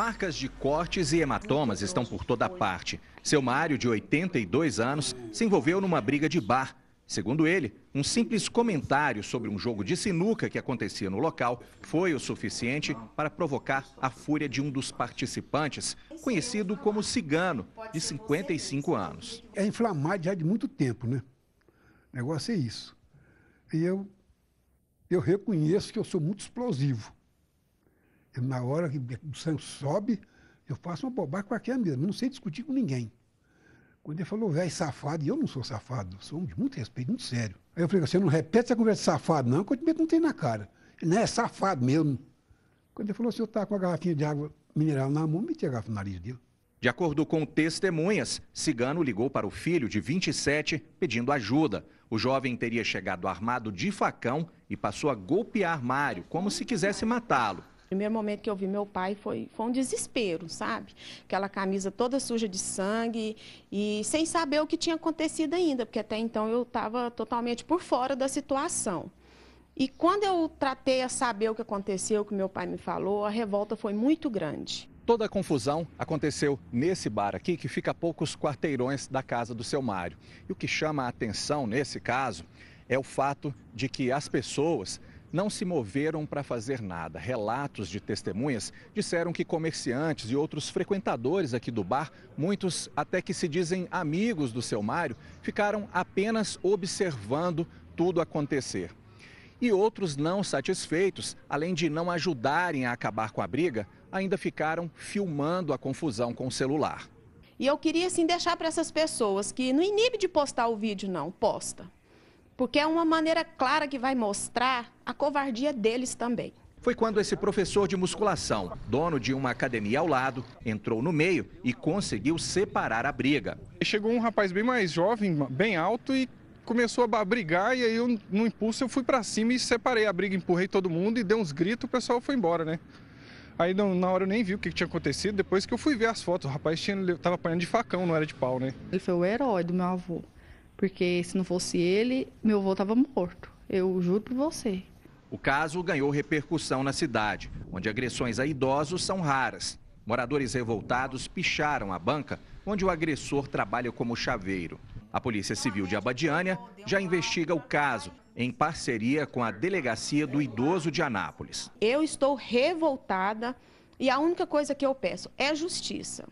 Marcas de cortes e hematomas estão por toda parte. Seu Mário, de 82 anos, se envolveu numa briga de bar. Segundo ele, um simples comentário sobre um jogo de sinuca que acontecia no local foi o suficiente para provocar a fúria de um dos participantes, conhecido como Cigano, de 55 anos. É inflamado já de muito tempo, né? O negócio é isso. E eu, eu reconheço que eu sou muito explosivo. É na hora que o sangue sobe, eu faço uma bobagem qualquer mesmo, não sei discutir com ninguém. Quando ele falou, velho, safado, e eu não sou safado, sou de muito respeito, muito sério. Aí eu falei, você não repete essa conversa de safado, não, que eu te meto um tem na cara. Ele, não, é safado mesmo. Quando ele falou, se eu tá com a garrafinha de água mineral na mão, meti a garrafa no nariz dele. De acordo com testemunhas, Cigano ligou para o filho de 27 pedindo ajuda. O jovem teria chegado armado de facão e passou a golpear Mário, como se quisesse matá-lo primeiro momento que eu vi meu pai foi, foi um desespero, sabe? Aquela camisa toda suja de sangue e sem saber o que tinha acontecido ainda, porque até então eu estava totalmente por fora da situação. E quando eu tratei a saber o que aconteceu, o que meu pai me falou, a revolta foi muito grande. Toda a confusão aconteceu nesse bar aqui, que fica a poucos quarteirões da casa do seu Mário. E o que chama a atenção nesse caso é o fato de que as pessoas não se moveram para fazer nada. Relatos de testemunhas disseram que comerciantes e outros frequentadores aqui do bar, muitos até que se dizem amigos do seu Mário, ficaram apenas observando tudo acontecer. E outros não satisfeitos, além de não ajudarem a acabar com a briga, ainda ficaram filmando a confusão com o celular. E eu queria assim deixar para essas pessoas que não inibe de postar o vídeo não, posta porque é uma maneira clara que vai mostrar a covardia deles também. Foi quando esse professor de musculação, dono de uma academia ao lado, entrou no meio e conseguiu separar a briga. Chegou um rapaz bem mais jovem, bem alto e começou a brigar e aí eu, no impulso eu fui para cima e separei a briga, empurrei todo mundo e dei uns gritos, o pessoal foi embora, né? Aí na hora eu nem vi o que tinha acontecido, depois que eu fui ver as fotos, o rapaz estava tava apanhando de facão, não era de pau, né? Ele foi o herói do meu avô. Porque se não fosse ele, meu avô estava morto. Eu juro por você. O caso ganhou repercussão na cidade, onde agressões a idosos são raras. Moradores revoltados picharam a banca onde o agressor trabalha como chaveiro. A Polícia Civil de Abadiânia já investiga o caso em parceria com a Delegacia do Idoso de Anápolis. Eu estou revoltada e a única coisa que eu peço é justiça.